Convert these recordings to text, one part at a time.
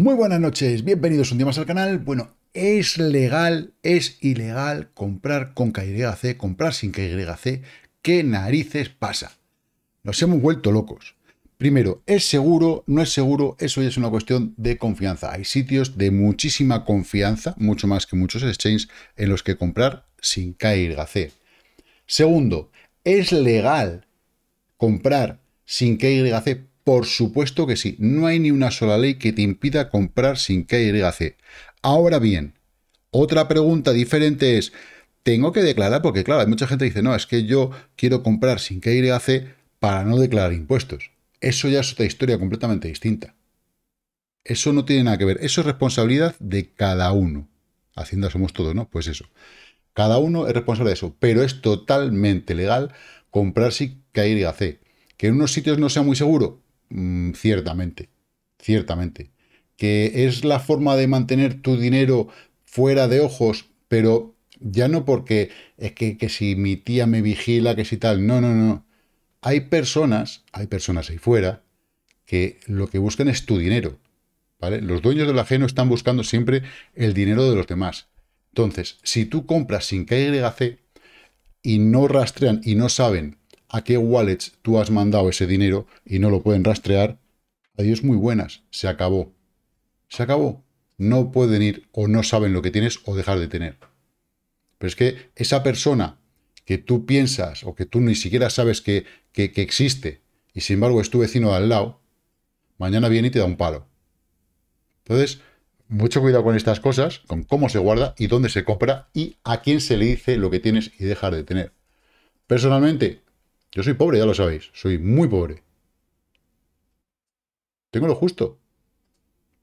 Muy buenas noches, bienvenidos un día más al canal. Bueno, es legal, es ilegal comprar con KYC, comprar sin KYC. ¿Qué narices pasa? Nos hemos vuelto locos. Primero, ¿es seguro? ¿No es seguro? Eso ya es una cuestión de confianza. Hay sitios de muchísima confianza, mucho más que muchos exchanges, en los que comprar sin KYC. Segundo, ¿es legal comprar sin KYC? Por supuesto que sí, no hay ni una sola ley que te impida comprar sin KYC. Ahora bien, otra pregunta diferente es, ¿tengo que declarar? Porque claro, hay mucha gente que dice, no, es que yo quiero comprar sin KYC para no declarar impuestos. Eso ya es otra historia completamente distinta. Eso no tiene nada que ver, eso es responsabilidad de cada uno. Hacienda somos todos, ¿no? Pues eso. Cada uno es responsable de eso, pero es totalmente legal comprar sin KYC. Que en unos sitios no sea muy seguro, Mm, ciertamente, ciertamente. Que es la forma de mantener tu dinero fuera de ojos, pero ya no porque es que, si mi tía me vigila, que si tal, no, no, no. Hay personas, hay personas ahí fuera, que lo que buscan es tu dinero. Los dueños del ajeno están buscando siempre el dinero de los demás. Entonces, si tú compras sin que KYC y no rastrean y no saben a qué wallets tú has mandado ese dinero y no lo pueden rastrear, adiós muy buenas, se acabó. Se acabó. No pueden ir o no saben lo que tienes o dejar de tener. Pero es que esa persona que tú piensas o que tú ni siquiera sabes que, que, existe y sin embargo es tu vecino de al lado, mañana viene y te da un palo. Entonces, mucho cuidado con estas cosas, con cómo se guarda y dónde se compra y a quién se le dice lo que tienes y dejar de tener. Personalmente, yo soy pobre, ya lo sabéis. Soy muy pobre. Tengo lo justo.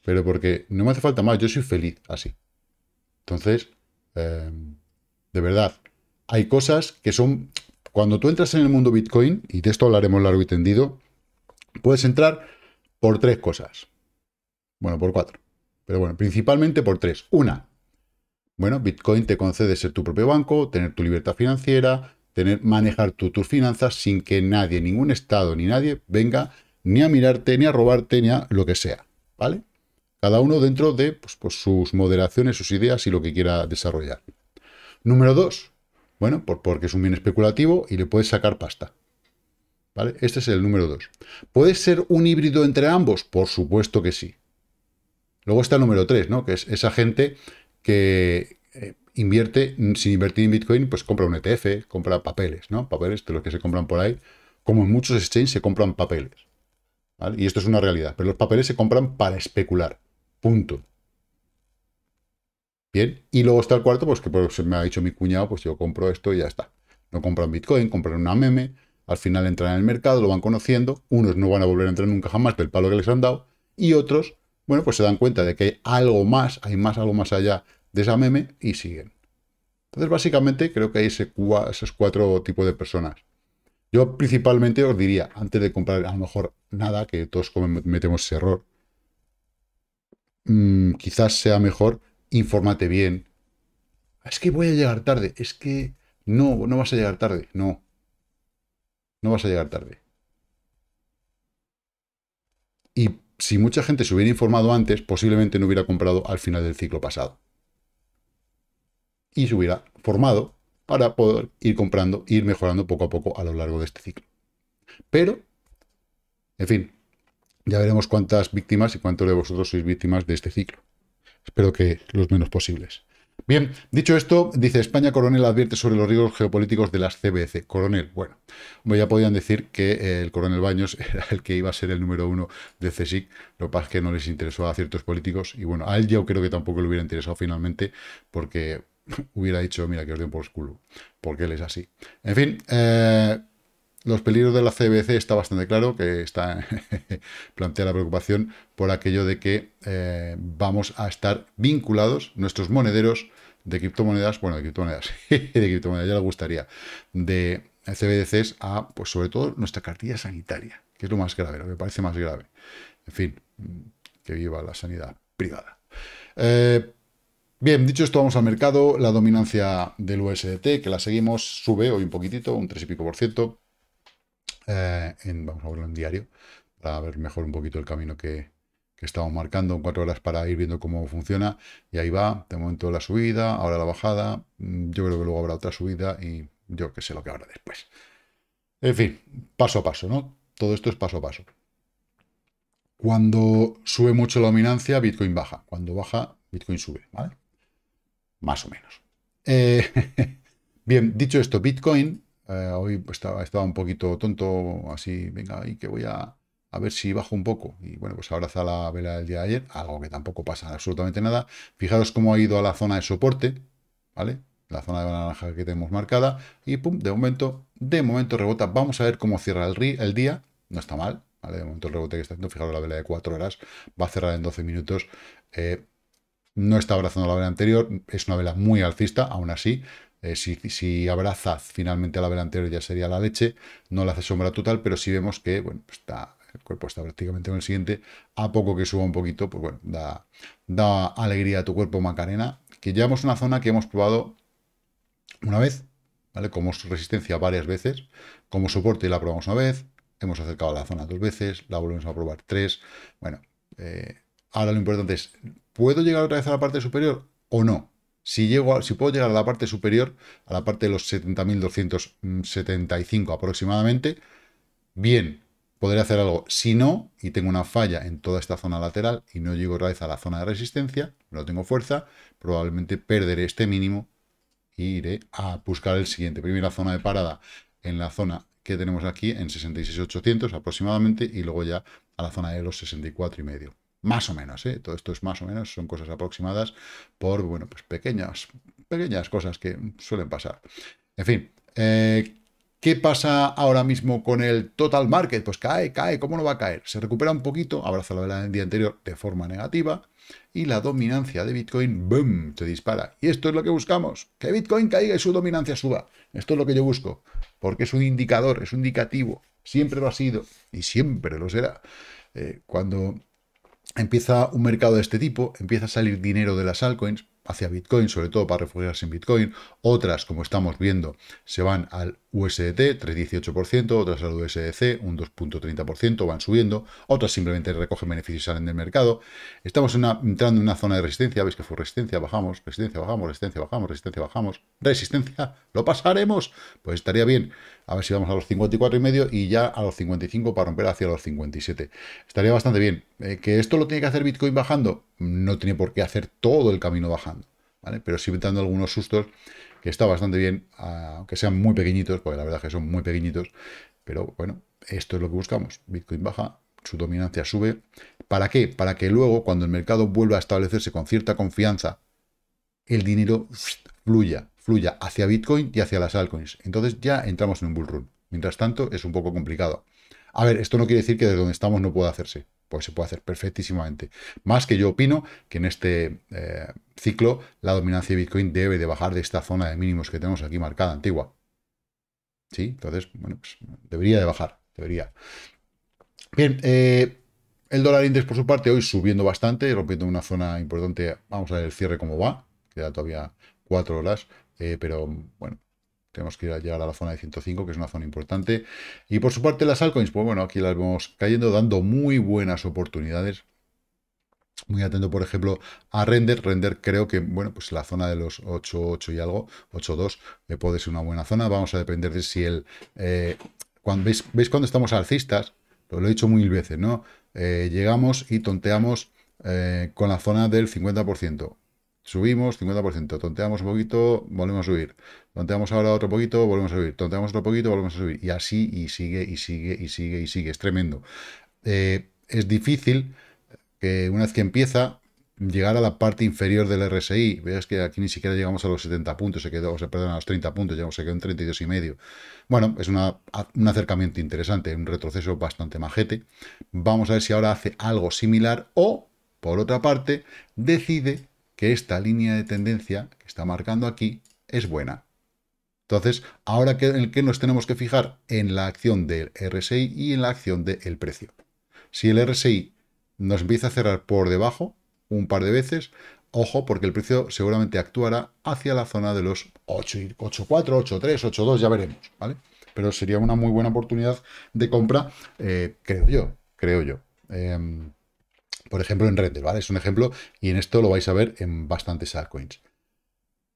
Pero porque no me hace falta más. Yo soy feliz así. Entonces, em, de verdad, hay cosas que son... Cuando tú entras en el mundo Bitcoin, y de esto hablaremos largo y tendido, puedes entrar por tres cosas. Bueno, por cuatro. Pero bueno, principalmente por tres. Una, bueno, Bitcoin te concede ser tu propio banco, tener tu libertad financiera, tener, manejar tú tus finanzas sin que nadie, ningún Estado ni nadie venga ni a mirarte, ni a robarte, ni a lo que sea, ¿vale? Cada uno dentro de pues, pues, sus moderaciones, sus ideas y lo que quiera desarrollar. Número dos, bueno, por, porque es un bien especulativo y le puedes sacar pasta. ¿Vale? Este es el número dos. ¿Puede ser un híbrido entre ambos? Por supuesto que sí. Luego está el número tres, ¿no? Que es esa gente que, eh, invierte, sin invertir en Bitcoin, pues compra un ETF, compra papeles, ¿no? Papeles de los que se compran por ahí. Como en muchos exchanges se compran papeles. Y esto es una realidad. Pero los papeles se compran para especular. Punto. Bien. Y luego está el cuarto, pues que pues, me ha dicho mi cuñado, pues yo compro esto y ya está. No compran Bitcoin, compran una meme. Al final entran en el mercado, lo van conociendo. Unos no van a volver a entrar nunca jamás del palo que les han dado. Y otros, bueno, pues se dan cuenta de que hay algo más, hay más, algo más allá de meme y siguen. Entonces, básicamente, creo que hay esos cuatro tipos de personas. Yo principalmente os diría, antes de comprar a lo mejor nada, que todos metemos ese error, mm, quizás sea mejor, infórmate bien. Es que voy a llegar tarde, es que no, no vas a llegar tarde, no. No vas a llegar tarde. Y si mucha gente se hubiera informado antes, posiblemente no hubiera comprado al final del ciclo pasado y se hubiera formado para poder ir comprando, ir mejorando poco a poco a lo largo de este ciclo. Pero, en fin, ya veremos cuántas víctimas y cuántos de vosotros sois víctimas de este ciclo. Espero que los menos posibles. Bien, dicho esto, dice España Coronel advierte sobre los riesgos geopolíticos de las CBC. Coronel, bueno, ya podían decir que eh, el coronel Baños era el que iba a ser el número uno de CSIC, lo que pasa es que no les interesó a ciertos políticos y bueno, a él yo creo que tampoco le hubiera interesado finalmente porque hubiera dicho, mira, que os den por culo, porque él es así. En fin, eh, los peligros de la CBC está bastante claro, que está plantea la preocupación por aquello de que eh, vamos a estar vinculados, nuestros monederos de criptomonedas, bueno, de criptomonedas, de criptomonedas, ya le gustaría, de CBDCs a, pues sobre todo, nuestra cartilla sanitaria, que es lo más grave, lo que parece más grave. En fin, que viva la sanidad privada. Eh, Bien, dicho esto, vamos al mercado. La dominancia del USDT, que la seguimos, sube hoy un poquitito, un 3 y pico por ciento. Eh, en, vamos a verlo en diario, para ver mejor un poquito el camino que, que estamos marcando en cuatro horas para ir viendo cómo funciona. Y ahí va, de momento la subida, ahora la bajada. Mm, yo creo que luego habrá otra subida y yo qué sé lo que habrá después. En fin, paso a paso, ¿no? Todo esto es paso a paso. Cuando sube mucho la dominancia, Bitcoin baja. Cuando baja, Bitcoin sube, ¿vale? más o menos. Eh, bien, dicho esto, Bitcoin, eh, hoy estaba, estaba, un poquito tonto, así, venga, y que voy a, ver si bajo un poco. Y bueno, pues está la vela del día de ayer, algo que tampoco pasa absolutamente nada. Fijaros cómo ha ido a la zona de soporte, ¿vale? La zona de naranja que tenemos marcada, y pum, de momento, de momento rebota. Vamos a ver cómo cierra el, el día, no está mal, ¿vale? De momento el rebote que está haciendo, fijaros la vela de 4 horas, va a cerrar en 12 minutos. Eh, no está abrazando la vela anterior, es una vela muy alcista, aún así. Eh, si, si abraza finalmente la vela anterior ya sería la leche, no le hace sombra total, pero si sí vemos que bueno, está, el cuerpo está prácticamente en el siguiente, a poco que suba un poquito, pues bueno, da, da alegría a tu cuerpo Macarena, que llevamos una zona que hemos probado una vez, ¿vale? Como resistencia varias veces, como soporte la probamos una vez, hemos acercado a la zona dos veces, la volvemos a probar tres, bueno, eh, Ahora lo importante es, ¿puedo llegar otra vez a la parte superior o no? Si, si puedo llegar a la parte superior, a la parte de los 70.275 aproximadamente, bien, podré hacer algo. Si no, y tengo una falla en toda esta zona lateral y no llego otra vez a la zona de resistencia, no tengo fuerza, probablemente perderé este mínimo e iré a buscar el siguiente. Primera zona de parada en la zona que tenemos aquí en 66.800 aproximadamente y luego ya a la zona de los 64 y medio. Más o menos, ¿eh? todo esto es más o menos, son cosas aproximadas por, bueno, pues pequeñas, pequeñas cosas que suelen pasar. En fin, eh, ¿Qué pasa ahora mismo con el total market? Pues cae, cae, ¿cómo no va a caer? Se recupera un poquito, abraza la vela del día anterior de forma negativa y la dominancia de Bitcoin, ¡boom!, se dispara. Y esto es lo que buscamos, que Bitcoin caiga y su dominancia suba. Esto es lo que yo busco, porque es un indicador, es un indicativo, siempre lo ha sido y siempre lo será. Eh, cuando empieza un mercado de este tipo, empieza a salir dinero de las altcoins, hacia Bitcoin, sobre todo para refugiarse en Bitcoin. Otras, como estamos viendo, se van al USDT, 3,18%, otras al USDC, un 2,30%, van subiendo. Otras simplemente recogen beneficios y salen del mercado. Estamos entrando en una zona de resistencia, veis que fue resistencia, bajamos, resistencia, bajamos, resistencia, bajamos, resistencia, bajamos, resistencia, lo pasaremos. Pues estaría bien, a ver si vamos a los 54 y medio y ya a los 55 para romper hacia los 57. Estaría bastante bien. Eh, ¿Que esto lo tiene que hacer Bitcoin bajando? No tiene por qué hacer todo el camino bajando pero sí dando algunos sustos que está bastante bien, ah, aunque sean muy pequeñitos, porque la verdad es que son muy pequeñitos, pero bueno, esto es lo que buscamos. Bitcoin baja, su dominancia sube. ¿Para qué? Para que luego, cuando el mercado vuelva a establecerse con cierta confianza, el dinero fluya, fluya hacia Bitcoin y hacia las altcoins. Entonces ya entramos en un bull run. Mientras tanto, es un poco complicado. A ver, esto no quiere decir que desde donde estamos no pueda hacerse, pues se puede hacer perfectísimamente. Más que yo opino que en este eh, ciclo la dominancia de Bitcoin debe de bajar de esta zona de mínimos que tenemos aquí marcada antigua. ¿Sí? Entonces, bueno, pues, debería de bajar, debería. Bien, eh, el dólar índice por su parte hoy subiendo bastante, rompiendo una zona importante. Vamos a ver el cierre cómo va, queda todavía cuatro horas, eh, pero bueno, tenemos que ir a llegar a la zona de 105, que es una zona importante. Y por su parte, las altcoins, pues bueno, aquí las vemos cayendo, dando muy buenas oportunidades. Muy atento, por ejemplo, a Render. Render creo que, bueno, pues la zona de los 8.8 y algo, 8.2, eh, puede ser una buena zona. Vamos a depender de si el... Eh, cuando, ¿veis, cuando estamos alcistas? Lo, he dicho mil veces, ¿no? Eh, llegamos y tonteamos con la zona del 50% subimos, 50%, tonteamos un poquito, volvemos a subir, tonteamos ahora otro poquito, volvemos a subir, tonteamos otro poquito, volvemos a subir, y así, y sigue, y sigue, y sigue, y sigue, es tremendo. Eh, es difícil que una vez que empieza, llegar a la parte inferior del RSI, veas que aquí ni siquiera llegamos a los 70 puntos, se quedó, o sea, perdón, a los 30 puntos, llegamos, se quedó en 32 y medio. Bueno, es un acercamiento interesante, un retroceso bastante majete. Vamos a ver si ahora hace algo similar o, por otra parte, decide que esta línea de tendencia que está marcando aquí es buena. Entonces, ahora que, en que nos tenemos que fijar en la acción del RSI y en la acción del precio. Si el RSI nos empieza a cerrar por debajo un par de veces, ojo, porque el precio seguramente actuará hacia la zona de los 8.4, 8.3, 8.2, ya veremos, ¿vale? Pero sería una muy buena oportunidad de compra, eh, creo yo, creo yo. Em, por ejemplo, en Render, ¿vale? Es un ejemplo y en esto lo vais a ver en bastantes altcoins.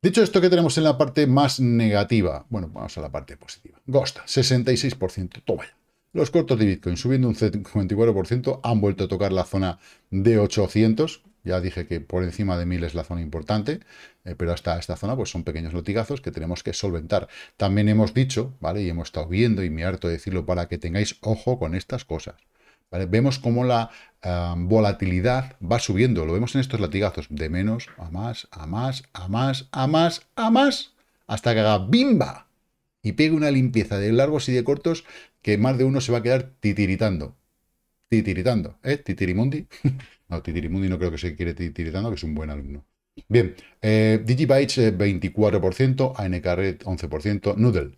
Dicho esto, ¿qué tenemos en la parte más negativa? Bueno, vamos a la parte positiva. Gosta, 66%, toma Los cortos de Bitcoin subiendo un 54%, han vuelto a tocar la zona de 800. Ya dije que por encima de 1000 es la zona importante, eh, pero hasta esta zona pues son pequeños lotigazos que tenemos que solventar. También hemos dicho, ¿vale? Y hemos estado viendo y me harto de decirlo para que tengáis ojo con estas cosas. Vemos cómo la eh, volatilidad va subiendo. Lo vemos en estos latigazos. De menos a más, a más, a más, a más, a más. Hasta que haga bimba. Y pegue una limpieza de largos y de cortos que más de uno se va a quedar titiritando. Titiritando, ¿eh? Titirimundi. no, Titirimundi no creo que se quiere titiritando, que es un buen alumno. Bien, eh, 24%, eh, 24%, 11%, Noodle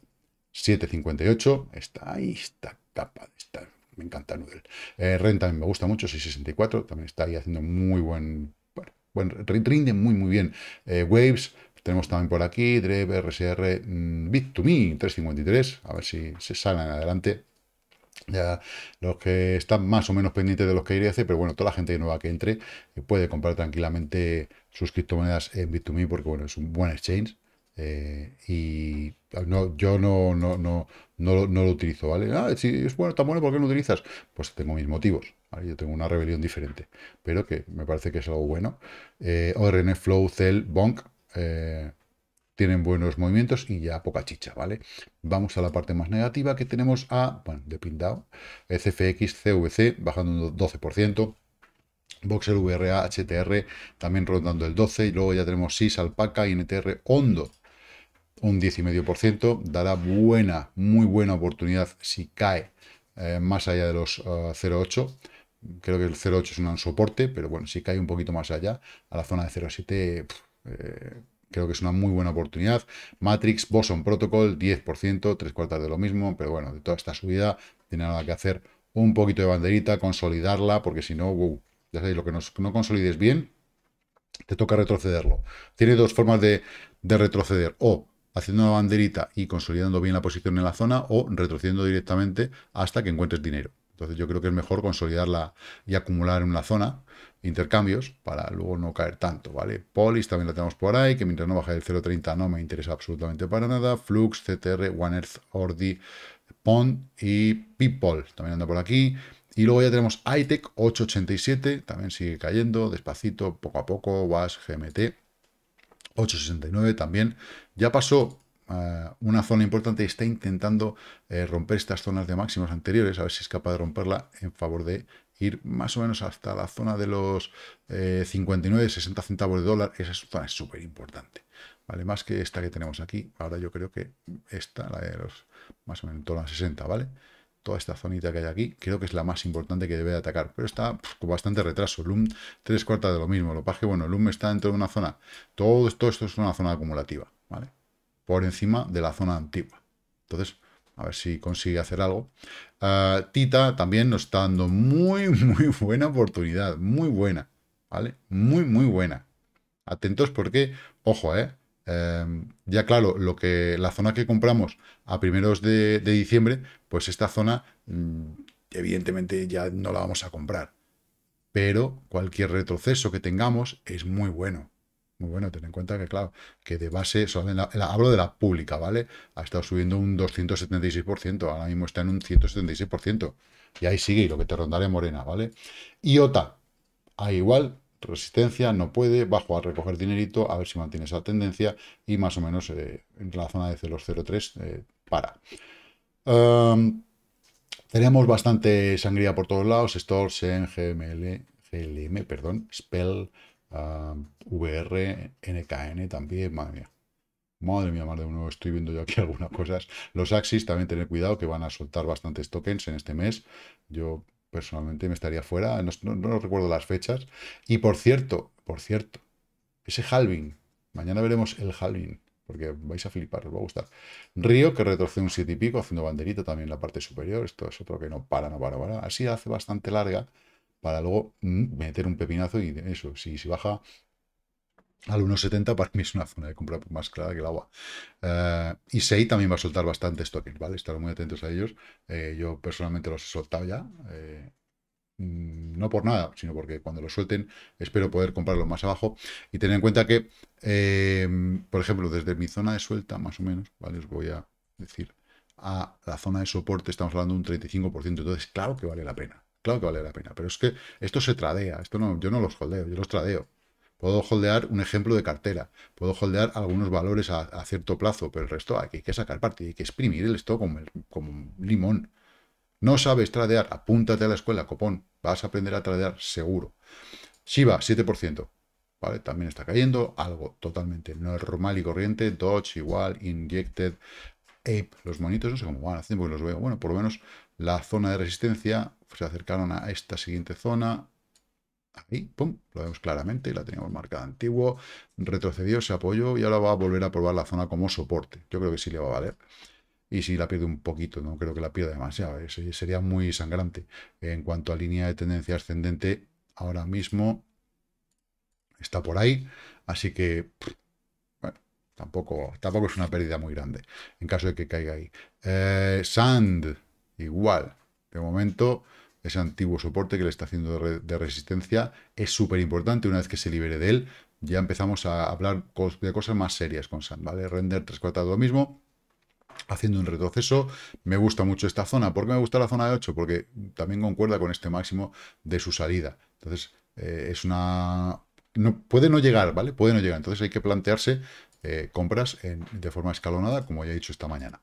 7,58%, está ahí, está capaz me encanta Noodle. Eh, también me gusta mucho, 664, también está ahí haciendo muy buen... Bueno, buen, rinde muy muy bien. Eh, Waves, tenemos también por aquí, Dreve, RSR, Bit2Me, 353, a ver si se salen adelante. Ya, los que están más o menos pendientes de los que hacer, pero bueno, toda la gente nueva que entre eh, puede comprar tranquilamente sus criptomonedas en Bit2Me porque bueno, es un buen exchange eh, y ah, no, yo no, no, no, lo utilizo, ¿vale? Ah, si es bueno, está bueno, ¿por qué no lo utilizas? Pues tengo mis motivos, ¿vale? Yo tengo una rebelión diferente, pero que me parece que es algo bueno. Eh, ORN, Flow, Cell, Bonk, eh, tienen buenos movimientos y ya poca chicha, ¿vale? Vamos a la parte más negativa que tenemos a, bueno, de pintado CFX, CVC, bajando un 12%. Boxer VRA, HTR también rondando el 12 y luego ya tenemos SIS, Alpaca y NTR Hondo un 10,5%, dará buena, muy buena oportunidad si cae eh, más allá de los 0,8%, eh, creo que el 0,8 es un soporte, pero bueno, si cae un poquito más allá, a la zona de 0,7, eh, creo que es una muy buena oportunidad. Matrix, Boson Protocol, 10%, tres cuartas de lo mismo, pero bueno, de toda esta subida, tiene nada que hacer un poquito de banderita, consolidarla, porque si no, ya sabéis, lo que no consolides bien, te toca retrocederlo. Tiene dos formas de retroceder, o haciendo una banderita y consolidando bien la posición en la zona o retrocediendo directamente hasta que encuentres dinero. Entonces yo creo que es mejor consolidarla y acumular en una zona intercambios para luego no caer tanto, ¿vale? Polis también la tenemos por ahí, que mientras no baje del 0.30 no me interesa absolutamente para nada. Flux, CTR, One Earth, Ordi, Pond y People también anda por aquí. Y luego ya tenemos ITEC 887, también sigue cayendo despacito, poco a poco, WAS, GMT. 869 también. Ya pasó eh, una zona importante y está intentando eh, romper estas zonas de máximos anteriores, a ver si es capaz de romperla en favor de ir más o menos hasta la zona de los 59, eh, 60 centavos de dólar. Esa zona es súper importante, ¿vale? Más que esta que tenemos aquí. Ahora yo creo que esta, la de los más o menos en 60, ¿vale? vale toda esta zonita que hay aquí, creo que es la más importante que debe de atacar, pero está con bastante retraso, LUM tres cuartas de lo mismo, lo que pasa que, bueno, LUM está dentro de una zona, todo, esto es una zona acumulativa, ¿vale? Por encima de la zona antigua, entonces, a ver si consigue hacer algo. Ah, Tita también nos está dando muy, muy buena oportunidad, muy buena, ¿vale? Muy, muy buena. Atentos porque, ojo, ¿eh? Em, ya claro, lo que, la zona que compramos a primeros de, diciembre, pues esta zona mm, evidentemente ya no la vamos a comprar. Pero cualquier retroceso que tengamos es muy bueno. Muy bueno, ten en cuenta que, claro, que de base, hablo de la pública, ¿vale? Ha estado subiendo un 276%, ahora mismo está en un 176%. Y ahí sigue, y lo que te rondaré Morena, ¿vale? y otra a ah, igual, resistencia, no puede, bajo a recoger dinerito, a ver si mantiene esa tendencia y más o menos eh, en la zona de 0,03 eh, para. Em, tenemos bastante sangría por todos lados, Store, en GML, GLM, perdón, Spell, em, VR, NKN también, madre mía. Madre mía, más de uno estoy viendo yo aquí algunas cosas. Los Axis también tener cuidado que van a soltar bastantes tokens en este mes. Yo personalmente me estaría fuera, no, recuerdo las fechas. Y por cierto, por cierto, ese halving, mañana veremos el halving, porque vais a flipar, os va a gustar. Río, que retrocede un 7 y pico, haciendo banderita también en la parte superior, esto es otro que no para, no para, para. Así hace bastante larga, para luego mm, meter un pepinazo y eso, si, si baja al 1.70 para mí es una zona de compra más clara que el agua. Eh, y SEI también va a soltar bastantes tokens, ¿vale? Estar muy atentos a ellos. Eh, yo personalmente los he soltado ya. Eh, mm, no por nada, sino porque cuando los suelten espero poder comprarlo más abajo. Y tener en cuenta que, por ejemplo, desde mi zona de suelta, más o menos, ¿vale? Os voy a decir, a la zona de soporte estamos hablando de un 35%. Entonces, claro que vale la pena. Claro que vale la pena. Pero es que esto se tradea. Esto no, yo no los holdeo, yo los tradeo. Puedo holdear un ejemplo de cartera, puedo holdear algunos valores a, cierto plazo, pero el resto hay que, hay que sacar parte, hay que exprimir el stock como, como un limón. No sabes tradear, apúntate a la escuela, copón, vas a aprender a tradear seguro. Shiba, 7%. ¿Vale? También está cayendo, algo totalmente normal y corriente, Dodge igual, Injected, Ape, los monitos, no sé cómo van, haciendo, porque los veo, bueno, por lo menos la zona de resistencia se acercaron a esta siguiente zona, Ahí, pum, lo vemos claramente, la teníamos marcada antiguo, retrocedió, se apoyó y ahora va a volver a probar la zona como soporte. Yo creo que sí le va a valer. Y si la pierde un poquito, no creo que la pierda demasiado, ¿eh? sería muy sangrante. En cuanto a línea de tendencia ascendente, ahora mismo está por ahí, así que bueno, tampoco, tampoco es una pérdida muy grande en caso de que caiga ahí. Eh, Sand, igual, de momento ese antiguo soporte que le está haciendo de, resistencia, es súper importante. Una vez que se libere de él, ya empezamos a hablar de cosas más serias con SAN, ¿vale? Render 3 cuartas lo mismo, haciendo un retroceso. Me gusta mucho esta zona. ¿Por qué me gusta la zona de 8? Porque también concuerda con este máximo de su salida. Entonces, eh, es una... No, puede no llegar, ¿vale? Puede no llegar. Entonces hay que plantearse eh, compras de forma escalonada, como ya he dicho esta mañana.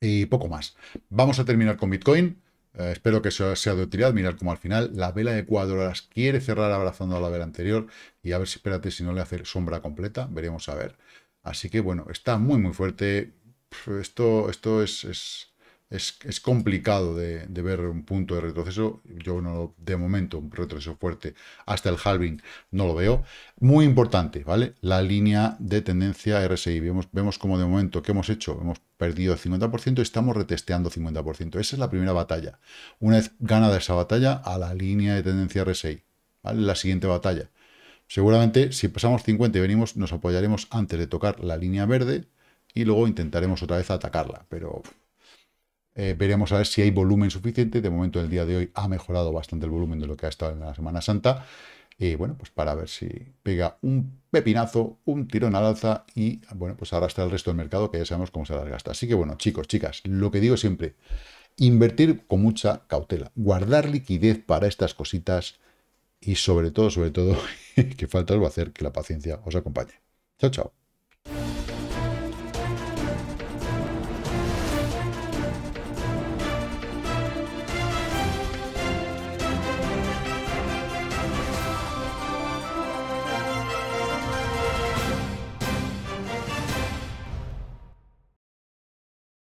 Y poco más. Vamos a terminar con Bitcoin. Eh, espero que sea de utilidad. Mirar cómo al final la vela de cuadro las quiere cerrar abrazando a la vela anterior y a ver si espérate si no le hace sombra completa. Veremos a ver. Así que bueno, está muy muy fuerte. Esto, esto es es, complicado de, ver un punto de retroceso. Yo no, de momento, un retroceso fuerte hasta el halving no lo veo. Muy importante, ¿vale? La línea de tendencia RSI. Vemos, vemos como de momento, ¿qué hemos hecho? Hemos perdido el 50% y estamos retesteando 50%. Esa es la primera batalla. Una vez ganada esa batalla, a la línea de tendencia RSI, ¿vale? La siguiente batalla. Seguramente, si pasamos 50 y venimos, nos apoyaremos antes de tocar la línea verde y luego intentaremos otra vez atacarla, pero eh, veremos a ver si hay volumen suficiente. De momento, el día de hoy ha mejorado bastante el volumen de lo que ha estado en la Semana Santa. Y bueno, pues para ver si pega un pepinazo, un tirón al alza y bueno, pues arrastra el resto del mercado que ya sabemos cómo se gasta Así que bueno, chicos, chicas, lo que digo siempre, invertir con mucha cautela, guardar liquidez para estas cositas y sobre todo, sobre todo, que falta os va a hacer que la paciencia os acompañe. Chao, chao.